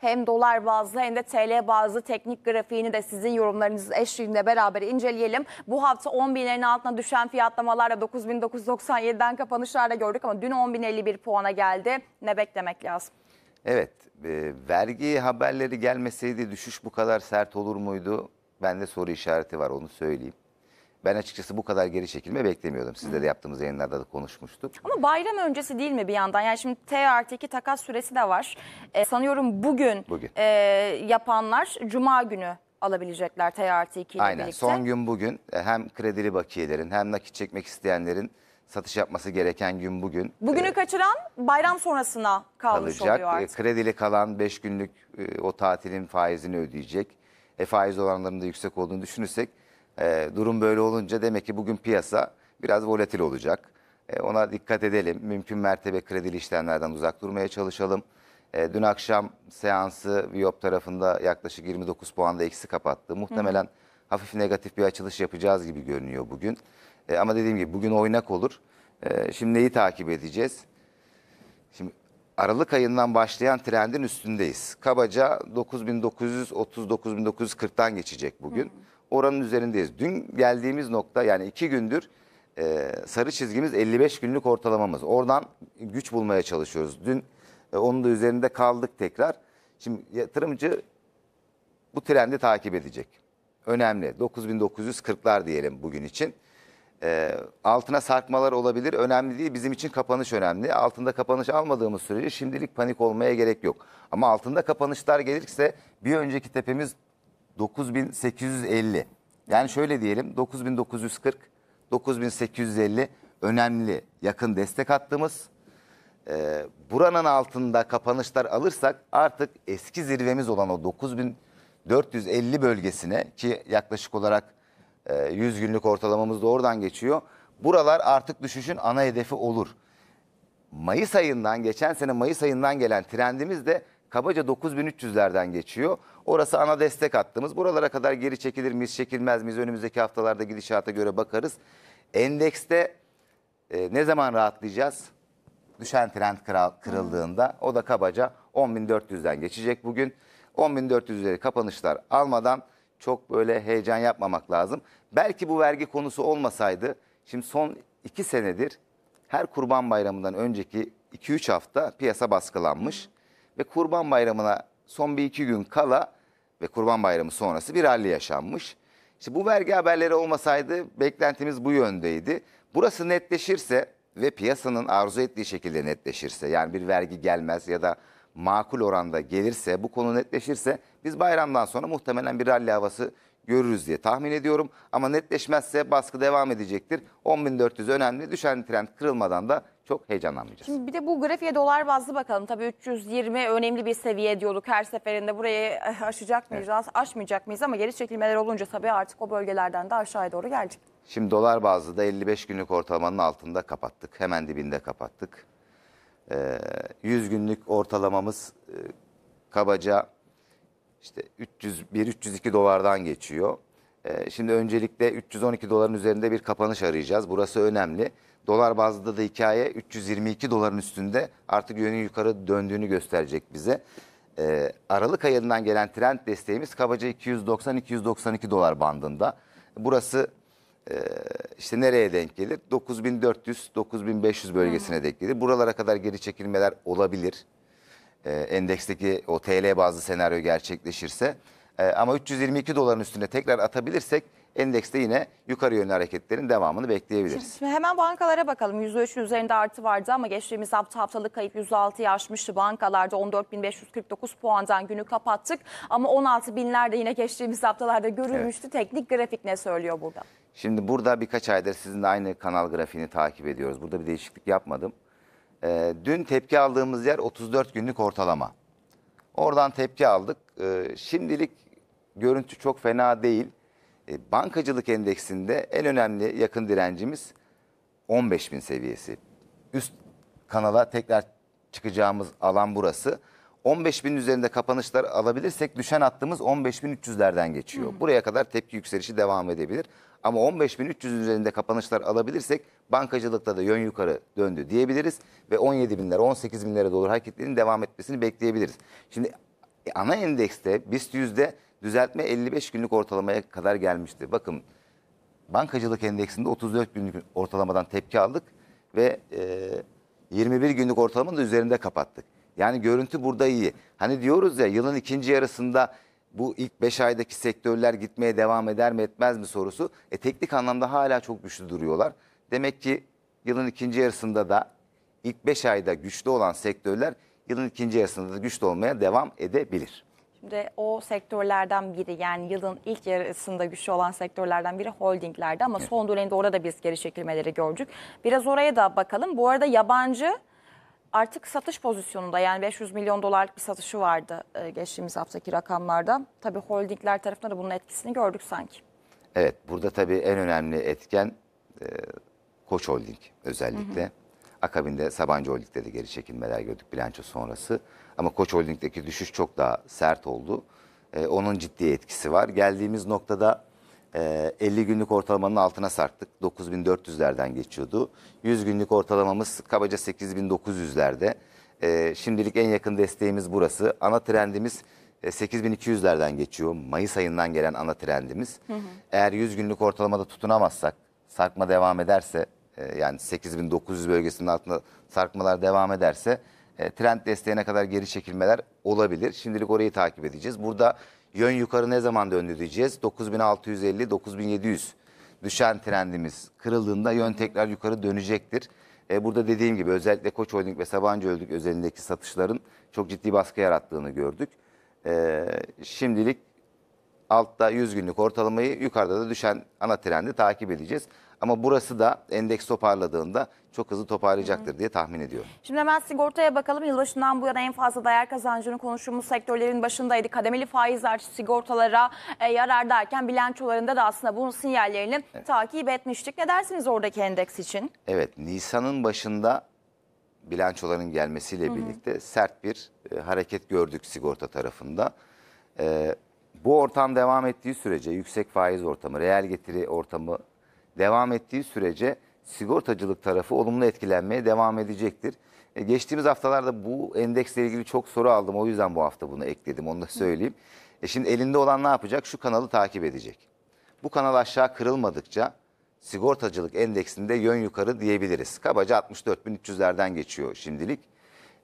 Hem dolar bazlı hem de TL bazlı teknik grafiğini de sizin yorumlarınız eşliğinde beraber inceleyelim. Bu hafta 10 binlerin altına düşen fiyatlamalarla 9.997'den kapanışlarda gördük ama dün 10.051 puana geldi. Ne beklemek lazım? Evet, e, vergi haberleri gelmeseydi düşüş bu kadar sert olur muydu? Bende soru işareti var onu söyleyeyim. Ben açıkçası bu kadar geri çekilme beklemiyordum. Sizle de yaptığımız yayınlarda da konuşmuştuk. Ama bayram öncesi değil mi bir yandan? Yani şimdi T artı 2 takas süresi de var. E, sanıyorum bugün, Bugün. e, yapanlar cuma günü alabilecekler T artı 2 ile Aynen. birlikte. Son gün bugün e, hem kredili bakiyelerin hem nakit çekmek isteyenlerin satış yapması gereken gün bugün. Bugünü e, kaçıran bayram sonrasına kalmış kalacak. oluyor e, artık. Kredili kalan 5 günlük e, o tatilin faizini ödeyecek. E faiz olanların da yüksek olduğunu düşünürsek e, durum böyle olunca demek ki bugün piyasa biraz volatil olacak. E, ona dikkat edelim. Mümkün mertebe kredili işlemlerden uzak durmaya çalışalım. E, dün akşam seansı Viop tarafında yaklaşık 29 puanda eksi kapattı. Muhtemelen hı hafif negatif bir açılış yapacağız gibi görünüyor bugün. E, ama dediğim gibi bugün oynak olur. E, şimdi neyi takip edeceğiz? Şimdi Aralık ayından başlayan trendin üstündeyiz. Kabaca 9930-9940'tan geçecek bugün. hı oranın üzerindeyiz. Dün geldiğimiz nokta yani iki gündür e, sarı çizgimiz 55 günlük ortalamamız. Oradan güç bulmaya çalışıyoruz. Dün e, onun da üzerinde kaldık tekrar. Şimdi yatırımcı bu trendi takip edecek. Önemli. 9940'lar diyelim bugün için. E, altına sarkmalar olabilir. Önemli değil. Bizim için kapanış önemli. Altında kapanış almadığımız sürece şimdilik panik olmaya gerek yok. Ama altında kapanışlar gelirse bir önceki tepemiz 9850. Yani şöyle diyelim 9940, 9850 önemli yakın destek attığımız Ee, buranın altında kapanışlar alırsak artık eski zirvemiz olan o 9450 bölgesine ki yaklaşık olarak e, 100 günlük ortalamamız da oradan geçiyor. Buralar artık düşüşün ana hedefi olur. Mayıs ayından geçen sene Mayıs ayından gelen trendimiz de kabaca 9300'lerden geçiyor. Orası ana destek hattımız. Buralara kadar geri çekilir miyiz, çekilmez miyiz? Önümüzdeki haftalarda gidişata göre bakarız. Endekste e, ne zaman rahatlayacağız? Düşen trend kral, kırıldığında o da kabaca 10.400'den geçecek bugün. 10.400'leri kapanışlar almadan çok böyle heyecan yapmamak lazım. Belki bu vergi konusu olmasaydı şimdi son 2 senedir her kurban bayramından önceki 2-3 hafta piyasa baskılanmış ve Kurban Bayramı'na son bir iki gün kala ve Kurban Bayramı sonrası bir rally yaşanmış. İşte bu vergi haberleri olmasaydı beklentimiz bu yöndeydi. Burası netleşirse ve piyasanın arzu ettiği şekilde netleşirse yani bir vergi gelmez ya da makul oranda gelirse bu konu netleşirse biz bayramdan sonra muhtemelen bir rally havası görürüz diye tahmin ediyorum. Ama netleşmezse baskı devam edecektir. 10.400 önemli. Düşen trend kırılmadan da çok heyecanlanmayacağız. Şimdi bir de bu grafiğe dolar bazlı bakalım. Tabii 320 önemli bir seviye diyorduk her seferinde. Burayı eh, aşacak mıyız, evet. aşmayacak mıyız? Ama geri çekilmeler olunca tabii artık o bölgelerden de aşağıya doğru geldik. Şimdi dolar bazlı da 55 günlük ortalamanın altında kapattık. Hemen dibinde kapattık. 100 ee, günlük ortalamamız e, kabaca işte 301-302 dolardan geçiyor. Ee, şimdi öncelikle 312 doların üzerinde bir kapanış arayacağız. Burası önemli. Dolar bazında da hikaye 322 doların üstünde artık yönün yukarı döndüğünü gösterecek bize. Ee, Aralık ayından gelen trend desteğimiz kabaca 290-292 dolar bandında. Burası e, işte nereye denk gelir? 9400-9500 bölgesine denk gelir. Buralara kadar geri çekilmeler olabilir. E, endeksteki o TL bazlı senaryo gerçekleşirse e, ama 322 doların üstüne tekrar atabilirsek endekste yine yukarı yönlü hareketlerin devamını bekleyebiliriz. Şimdi hemen bankalara bakalım. %3'ün üzerinde artı vardı ama geçtiğimiz hafta haftalık kayıp %6'yı aşmıştı. Bankalarda 14.549 puandan günü kapattık ama 16 binlerde yine geçtiğimiz haftalarda görülmüştü. Evet. Teknik grafik ne söylüyor burada? Şimdi burada birkaç aydır sizinle aynı kanal grafiğini takip ediyoruz. Burada bir değişiklik yapmadım. E, dün tepki aldığımız yer 34 günlük ortalama. Oradan tepki aldık. E, şimdilik görüntü çok fena değil. E, bankacılık endeksinde en önemli yakın direncimiz 15 bin seviyesi. Üst kanala tekrar çıkacağımız alan burası. 15 bin üzerinde kapanışlar alabilirsek düşen hattımız 15.300'lerden geçiyor. Hı Buraya kadar tepki yükselişi devam edebilir. Ama 15.300 üzerinde kapanışlar alabilirsek bankacılıkta da yön yukarı döndü diyebiliriz. Ve 17 binler, 18 binlere dolar hareketlerinin devam etmesini bekleyebiliriz. Şimdi e, ana endekste BIST yüzde düzeltme 55 günlük ortalamaya kadar gelmişti. Bakın bankacılık endeksinde 34 günlük ortalamadan tepki aldık ve e, 21 günlük ortalamanın da üzerinde kapattık. Yani görüntü burada iyi. Hani diyoruz ya yılın ikinci yarısında bu ilk 5 aydaki sektörler gitmeye devam eder mi etmez mi sorusu. E teknik anlamda hala çok güçlü duruyorlar. Demek ki yılın ikinci yarısında da ilk 5 ayda güçlü olan sektörler yılın ikinci yarısında da güçlü olmaya devam edebilir. Şimdi o sektörlerden biri yani yılın ilk yarısında güçlü olan sektörlerden biri holdinglerdi ama son dönemde orada da biz geri çekilmeleri gördük. Biraz oraya da bakalım. Bu arada yabancı artık satış pozisyonunda yani 500 milyon dolarlık bir satışı vardı e, geçtiğimiz haftaki rakamlarda. Tabii holdingler tarafından da bunun etkisini gördük sanki. Evet burada tabii en önemli etken e, Koç Holding özellikle. Hı hı. Akabinde Sabancı Holding'de de geri çekilmeler gördük bilanço sonrası. Ama Koç Holding'deki düşüş çok daha sert oldu. E, onun ciddi etkisi var. Geldiğimiz noktada 50 ee, günlük ortalamanın altına sarktık. 9400'lerden geçiyordu. 100 günlük ortalamamız kabaca 8900'lerde. Ee, şimdilik en yakın desteğimiz burası. Ana trendimiz 8200'lerden e, geçiyor. Mayıs ayından gelen ana trendimiz. Hı hı. Eğer 100 günlük ortalamada tutunamazsak, sarkma devam ederse, e, yani 8900 bölgesinin altında sarkmalar devam ederse e, trend desteğine kadar geri çekilmeler olabilir. Şimdilik orayı takip edeceğiz. Burada Yön yukarı ne zaman döndü diyeceğiz. 9650 9700 düşen trendimiz kırıldığında yön tekrar yukarı dönecektir. E, burada dediğim gibi özellikle Koç Holding ve Sabancı Holding özelindeki satışların çok ciddi baskı yarattığını gördük. E, şimdilik altta 100 günlük ortalamayı yukarıda da düşen ana trendi takip edeceğiz. Ama burası da endeks toparladığında çok hızlı toparlayacaktır diye tahmin ediyorum. Şimdi hemen sigortaya bakalım. Yılbaşından bu yana en fazla değer kazancını konuştuğumuz sektörlerin başındaydı. Kademeli faiz artışı sigortalara e, yarar derken bilançolarında da aslında bunun sinyallerini takip etmiştik. Ne dersiniz oradaki endeks için? Evet, Nisan'ın başında bilançoların gelmesiyle birlikte sert bir e, hareket gördük sigorta tarafında. E, bu ortam devam ettiği sürece yüksek faiz ortamı, reel getiri ortamı devam ettiği sürece sigortacılık tarafı olumlu etkilenmeye devam edecektir. E, geçtiğimiz haftalarda bu endeksle ilgili çok soru aldım. O yüzden bu hafta bunu ekledim. Onu da söyleyeyim. E şimdi elinde olan ne yapacak? Şu kanalı takip edecek. Bu kanal aşağı kırılmadıkça sigortacılık endeksinde yön yukarı diyebiliriz. Kabaca 64.300'lerden geçiyor şimdilik.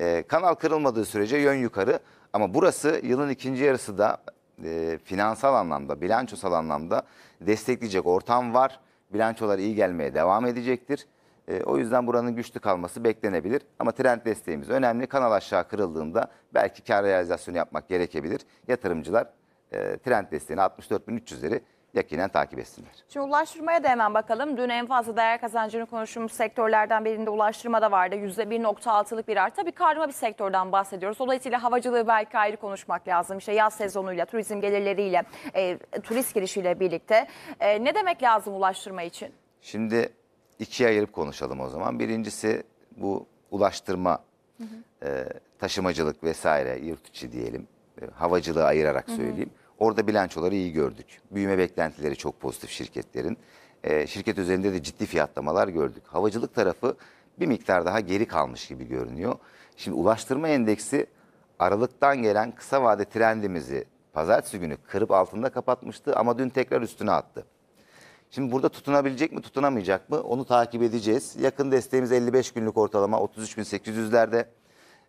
E, kanal kırılmadığı sürece yön yukarı ama burası yılın ikinci yarısı da e, finansal anlamda, bilançosal anlamda destekleyecek ortam var bilançolar iyi gelmeye devam edecektir. E, o yüzden buranın güçlü kalması beklenebilir. Ama trend desteğimiz önemli. Kanal aşağı kırıldığında belki kar realizasyonu yapmak gerekebilir. Yatırımcılar e, trend desteğini 64.300'leri yakinen takip etsinler. Şimdi ulaştırmaya da hemen bakalım. Dün en fazla değer kazancını konuştuğumuz sektörlerden birinde ulaştırma da vardı. %1.6'lık bir artı. Tabii karma bir sektörden bahsediyoruz. Dolayısıyla havacılığı belki ayrı konuşmak lazım. İşte yaz sezonuyla, turizm gelirleriyle, e, turist girişiyle birlikte. E, ne demek lazım ulaştırma için? Şimdi ikiye ayırıp konuşalım o zaman. Birincisi bu ulaştırma, hı hı. E, taşımacılık vesaire, yurt içi diyelim. E, havacılığı ayırarak söyleyeyim. Hı hı. Orada bilançoları iyi gördük. Büyüme beklentileri çok pozitif şirketlerin. E, şirket üzerinde de ciddi fiyatlamalar gördük. Havacılık tarafı bir miktar daha geri kalmış gibi görünüyor. Şimdi ulaştırma endeksi Aralık'tan gelen kısa vade trendimizi pazartesi günü kırıp altında kapatmıştı ama dün tekrar üstüne attı. Şimdi burada tutunabilecek mi tutunamayacak mı onu takip edeceğiz. Yakın desteğimiz 55 günlük ortalama 33.800'lerde.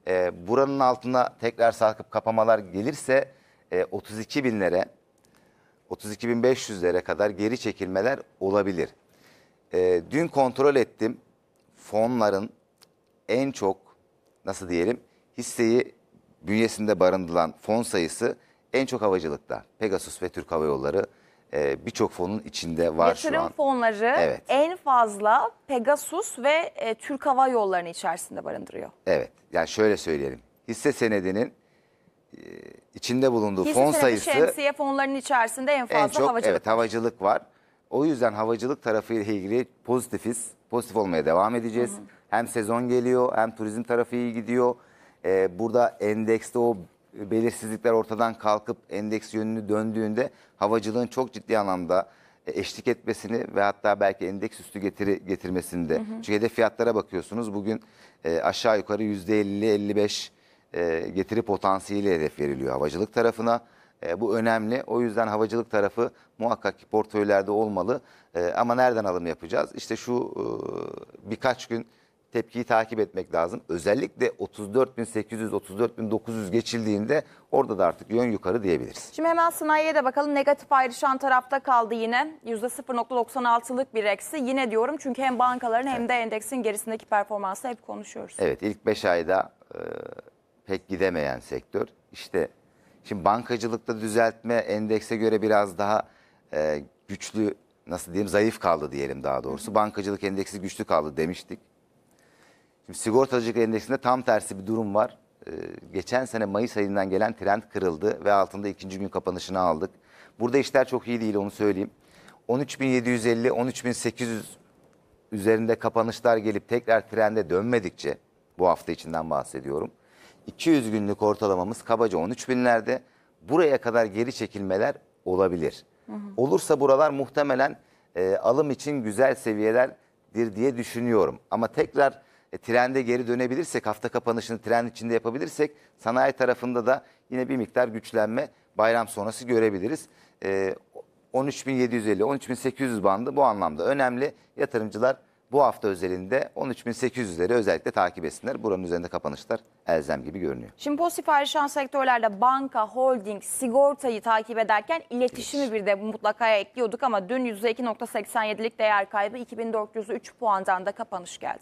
Ee, buranın altına tekrar sarkıp kapamalar gelirse e, 32 binlere lere kadar geri çekilmeler olabilir. E, dün kontrol ettim fonların en çok nasıl diyelim hisseyi bünyesinde barındıran fon sayısı en çok havacılıkta. Pegasus ve Türk Hava Yolları e, birçok fonun içinde var Yatırım şu an. Yatırım fonları evet. en fazla Pegasus ve e, Türk Hava Yolları'nın içerisinde barındırıyor. Evet yani şöyle söyleyelim hisse senedinin e, içinde bulunduğu Kesin fon sayısı şemsiye fonlarının içerisinde en fazla en çok, havacılık. Evet havacılık var. O yüzden havacılık tarafıyla ilgili pozitifiz. Pozitif olmaya devam edeceğiz. Hı hı. Hem sezon geliyor hem turizm tarafı iyi gidiyor. Ee, burada endekste o belirsizlikler ortadan kalkıp endeks yönünü döndüğünde havacılığın çok ciddi anlamda e, eşlik etmesini ve hatta belki endeks üstü getiri getirmesini de. Hı hı. Çünkü hedef fiyatlara bakıyorsunuz bugün e, aşağı yukarı %50-55 e, getiri potansiyeli hedef veriliyor havacılık tarafına. E, bu önemli. O yüzden havacılık tarafı muhakkak ki portföylerde olmalı. E, ama nereden alım yapacağız? İşte şu e, birkaç gün tepkiyi takip etmek lazım. Özellikle 34.800, 34.900 geçildiğinde orada da artık yön yukarı diyebiliriz. Şimdi hemen sanayiye de bakalım. Negatif ayrışan tarafta kaldı yine. %0.96'lık bir eksi. Yine diyorum çünkü hem bankaların hem de endeksin gerisindeki performansı hep konuşuyoruz. Evet ilk 5 ayda... E, pek gidemeyen sektör. İşte şimdi bankacılıkta düzeltme endekse göre biraz daha e, güçlü nasıl diyeyim zayıf kaldı diyelim daha doğrusu. Bankacılık endeksi güçlü kaldı demiştik. Şimdi sigortacılık endeksinde tam tersi bir durum var. Ee, geçen sene Mayıs ayından gelen trend kırıldı ve altında ikinci gün kapanışını aldık. Burada işler çok iyi değil onu söyleyeyim. 13.750, 13.800 üzerinde kapanışlar gelip tekrar trende dönmedikçe bu hafta içinden bahsediyorum. 200 günlük ortalamamız kabaca 13 binlerde. Buraya kadar geri çekilmeler olabilir. Hı hı. Olursa buralar muhtemelen e, alım için güzel seviyelerdir diye düşünüyorum. Ama tekrar e, trende geri dönebilirsek, hafta kapanışını trend içinde yapabilirsek sanayi tarafında da yine bir miktar güçlenme bayram sonrası görebiliriz. E, 13.750, 13.800 bandı bu anlamda önemli. Yatırımcılar bu hafta özelinde 13.800'leri özellikle takip etsinler. Buranın üzerinde kapanışlar elzem gibi görünüyor. Şimdi pozitif şans sektörlerde banka, holding, sigortayı takip ederken iletişimi evet. bir de mutlaka ekliyorduk ama dün %2.87'lik değer kaybı 2403 puandan da kapanış geldi.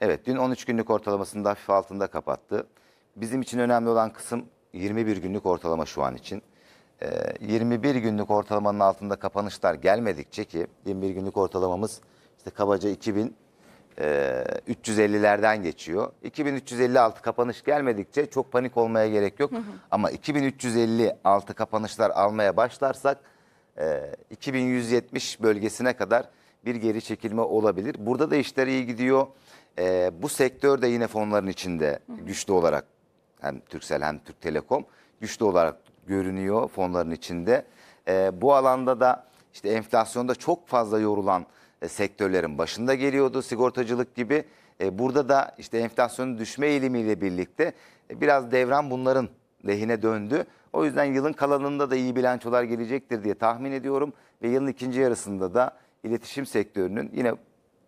Evet dün 13 günlük ortalamasında hafif altında kapattı. Bizim için önemli olan kısım 21 günlük ortalama şu an için. 21 ee, günlük ortalamanın altında kapanışlar gelmedikçe ki 21 günlük ortalamamız işte kabaca 2000 350'lerden e, geçiyor. 2356 kapanış gelmedikçe çok panik olmaya gerek yok. Hı hı. Ama 2356 kapanışlar almaya başlarsak 2170 e, bölgesine kadar bir geri çekilme olabilir. Burada da işler iyi gidiyor. E, bu sektör de yine fonların içinde güçlü olarak hem Türksel hem Türk Telekom güçlü olarak görünüyor fonların içinde. Bu alanda da işte enflasyonda çok fazla yorulan e, sektörlerin başında geliyordu sigortacılık gibi. E, burada da işte enflasyonun düşme eğilimiyle birlikte e, biraz devran bunların lehine döndü. O yüzden yılın kalanında da iyi bilançolar gelecektir diye tahmin ediyorum ve yılın ikinci yarısında da iletişim sektörünün yine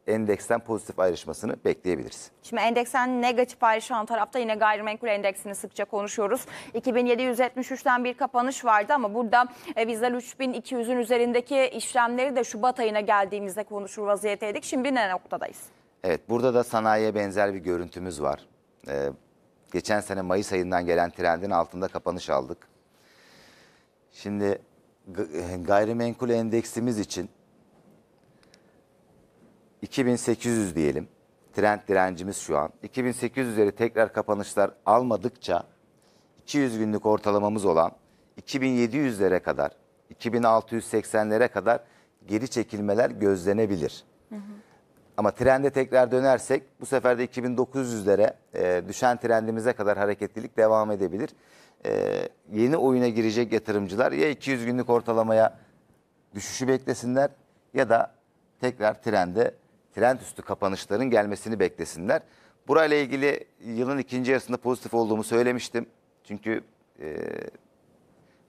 endeksten pozitif ayrışmasını bekleyebiliriz. Şimdi endeksten negatif ayrışan tarafta yine gayrimenkul endeksini sıkça konuşuyoruz. 2773'ten bir kapanış vardı ama burada e, bizler 3200'ün üzerindeki işlemleri de Şubat ayına geldiğimizde konuşur vaziyetteydik. Şimdi ne noktadayız? Evet burada da sanayiye benzer bir görüntümüz var. Ee, geçen sene Mayıs ayından gelen trendin altında kapanış aldık. Şimdi e, gayrimenkul endeksimiz için 2800 diyelim. Trend direncimiz şu an. 2800 üzeri tekrar kapanışlar almadıkça 200 günlük ortalamamız olan 2700'lere kadar, 2680'lere kadar geri çekilmeler gözlenebilir. Hı hı. Ama trende tekrar dönersek bu sefer de 2900'lere e, düşen trendimize kadar hareketlilik devam edebilir. E, yeni oyuna girecek yatırımcılar ya 200 günlük ortalamaya düşüşü beklesinler ya da tekrar trende trend üstü kapanışların gelmesini beklesinler. Burayla ilgili yılın ikinci yarısında pozitif olduğumu söylemiştim. Çünkü e,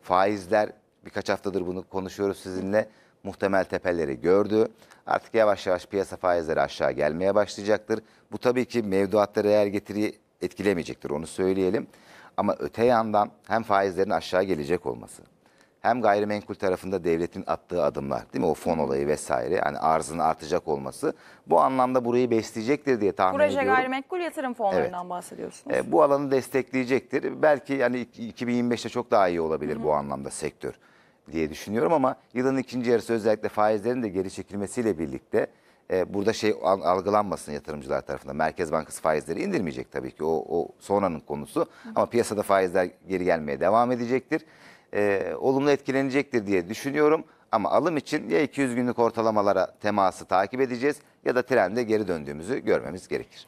faizler birkaç haftadır bunu konuşuyoruz sizinle. Muhtemel tepeleri gördü. Artık yavaş yavaş piyasa faizleri aşağı gelmeye başlayacaktır. Bu tabii ki mevduatta reel getiri etkilemeyecektir onu söyleyelim. Ama öte yandan hem faizlerin aşağı gelecek olması hem gayrimenkul tarafında devletin attığı adımlar değil mi? O fon olayı vesaire yani arzın artacak olması bu anlamda burayı besleyecektir diye tahmin Proje ediyorum. Proje gayrimenkul yatırım fonlarından evet. bahsediyorsunuz. E, bu alanı destekleyecektir. Belki yani 2025'te çok daha iyi olabilir Hı -hı. bu anlamda sektör diye düşünüyorum ama yılın ikinci yarısı özellikle faizlerin de geri çekilmesiyle birlikte e, burada şey algılanmasın yatırımcılar tarafından. Merkez Bankası faizleri indirmeyecek tabii ki o, o sonranın konusu Hı -hı. ama piyasada faizler geri gelmeye devam edecektir e, olumlu etkilenecektir diye düşünüyorum. Ama alım için ya 200 günlük ortalamalara teması takip edeceğiz ya da trende geri döndüğümüzü görmemiz gerekir.